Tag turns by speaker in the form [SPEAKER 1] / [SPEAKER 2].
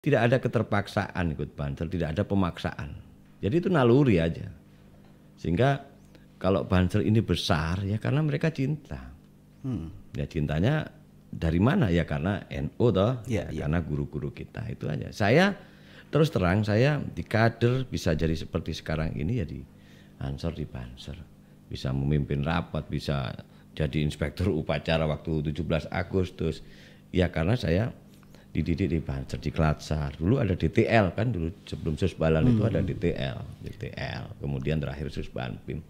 [SPEAKER 1] Tidak ada keterpaksaan ikut Banser, tidak ada pemaksaan. Jadi itu naluri aja. Sehingga kalau Banser ini besar ya karena mereka cinta. Hmm. Ya cintanya dari mana ya karena NU NO toh, ya, ya, ya, karena guru-guru kita itu aja. Saya terus terang saya di kader bisa jadi seperti sekarang ini ya di Ansor di Banser bisa memimpin rapat bisa jadi inspektur upacara waktu 17 Agustus ya karena saya dididik di Banser, di Klatsar. Dulu ada DTL kan dulu sebelum Susbalan hmm. itu ada DTL, DTL. Kemudian terakhir sus Susbanpim.